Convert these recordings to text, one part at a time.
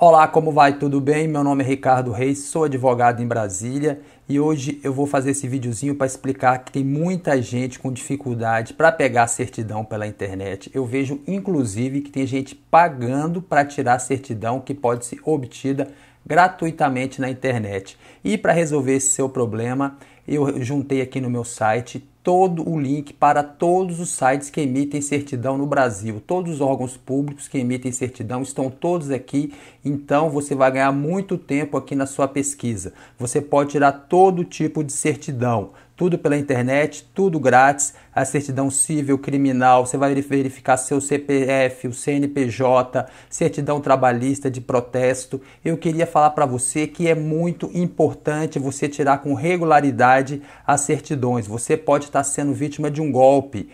Olá, como vai? Tudo bem? Meu nome é Ricardo Reis, sou advogado em Brasília e hoje eu vou fazer esse videozinho para explicar que tem muita gente com dificuldade para pegar certidão pela internet. Eu vejo inclusive que tem gente pagando para tirar certidão que pode ser obtida gratuitamente na internet. E para resolver esse seu problema, eu juntei aqui no meu site todo o link para todos os sites que emitem certidão no Brasil. Todos os órgãos públicos que emitem certidão estão todos aqui, então você vai ganhar muito tempo aqui na sua pesquisa. Você pode tirar todo tipo de certidão tudo pela internet, tudo grátis, a certidão civil, criminal, você vai verificar seu CPF, o CNPJ, certidão trabalhista de protesto. Eu queria falar para você que é muito importante você tirar com regularidade as certidões. Você pode estar tá sendo vítima de um golpe,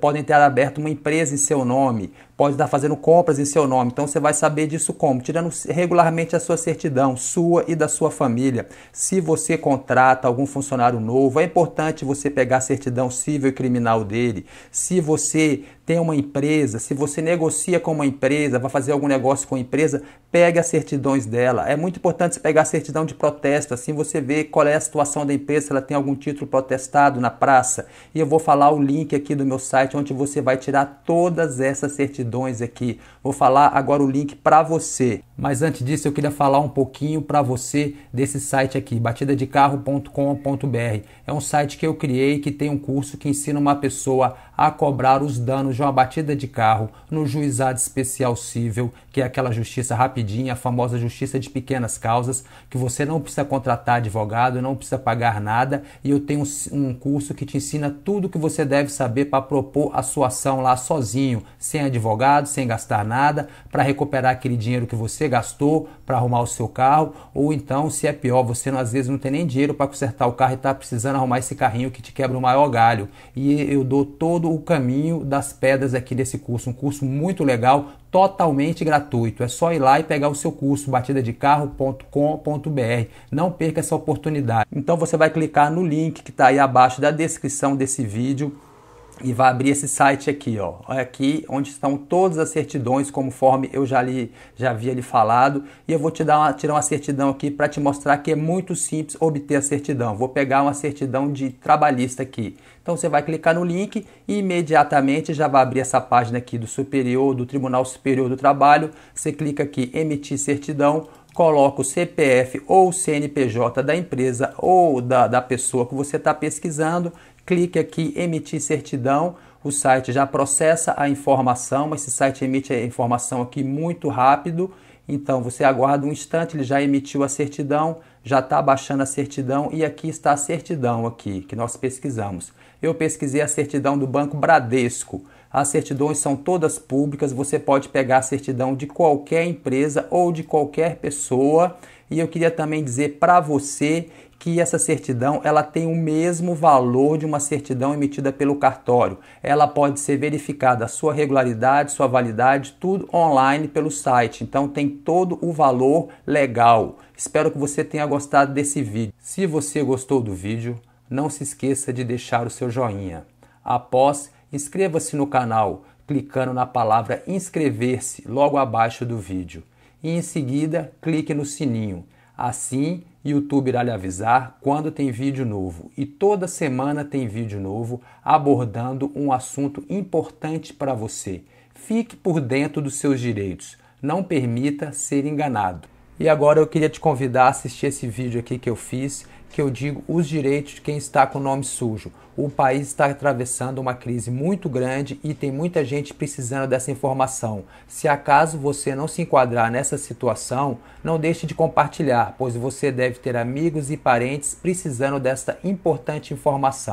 podem ter aberto uma empresa em seu nome, pode estar fazendo compras em seu nome. Então você vai saber disso como? Tirando regularmente a sua certidão, sua e da sua família. Se você contrata algum funcionário novo, é importante você pegar a certidão civil e criminal dele. Se você tem uma empresa, se você negocia com uma empresa, vai fazer algum negócio com a empresa, pegue as certidões dela. É muito importante você pegar a certidão de protesto, assim você vê qual é a situação da empresa, se ela tem algum título protestado na praça. E eu vou falar o link aqui do meu site onde você vai tirar todas essas certidões aqui. Vou falar agora o link para você. Mas antes disso, eu queria falar um pouquinho para você desse site aqui, batidadecarro.com.br. É um site que eu criei que tem um curso que ensina uma pessoa a cobrar os danos de uma batida de carro no juizado especial civil, que é aquela justiça rapidinha, a famosa justiça de pequenas causas, que você não precisa contratar advogado, não precisa pagar nada, e eu tenho um, curso que te ensina tudo que você deve saber para propor a sua ação lá sozinho, sem advogado, sem gastar nada, para recuperar aquele dinheiro que você gastou para arrumar o seu carro, ou então, se é pior, você às vezes não tem nem dinheiro para consertar o carro e está precisando arrumar esse carrinho que te quebra o maior galho. E eu dou todo o caminho das pedras aqui desse curso, um curso muito legal, totalmente gratuito. É só ir lá e pegar o seu curso batidadecarro.com.br. Não perca essa oportunidade. Então você vai clicar no link que está aí abaixo da descrição desse vídeo e vai abrir esse site aqui, ó. Aqui onde estão todas as certidões, conforme eu já li, já havia lhe falado, e eu vou te dar uma, tirar uma certidão aqui para te mostrar que é muito simples obter a certidão. Vou pegar uma certidão de trabalhista aqui. Então você vai clicar no link e imediatamente já vai abrir essa página aqui do Superior, do Tribunal Superior do Trabalho. Você clica aqui emitir certidão, coloca o CPF ou o CNPJ da empresa ou da, da pessoa que você está pesquisando clique aqui emitir certidão, o site já processa a informação, mas esse site emite a informação aqui muito rápido, então você aguarda um instante, ele já emitiu a certidão, já está baixando a certidão e aqui está a certidão aqui que nós pesquisamos. Eu pesquisei a certidão do Banco Bradesco. As certidões são todas públicas, você pode pegar a certidão de qualquer empresa ou de qualquer pessoa. E eu queria também dizer para você que essa certidão ela tem o mesmo valor de uma certidão emitida pelo cartório. Ela pode ser verificada sua regularidade, sua validade, tudo online pelo site. Então tem todo o valor legal. Espero que você tenha gostado desse vídeo. Se você gostou do vídeo, não se esqueça de deixar o seu joinha. Após Inscreva-se no canal clicando na palavra inscrever-se logo abaixo do vídeo e em seguida clique no sininho. Assim, YouTube irá lhe avisar quando tem vídeo novo e toda semana tem vídeo novo abordando um assunto importante para você. Fique por dentro dos seus direitos, não permita ser enganado. E agora eu queria te convidar a assistir esse vídeo aqui que eu fiz que eu digo os direitos de quem está com o nome sujo. O país está atravessando uma crise muito grande e tem muita gente precisando dessa informação. Se acaso você não se enquadrar nessa situação, não deixe de compartilhar, pois você deve ter amigos e parentes precisando desta importante informação.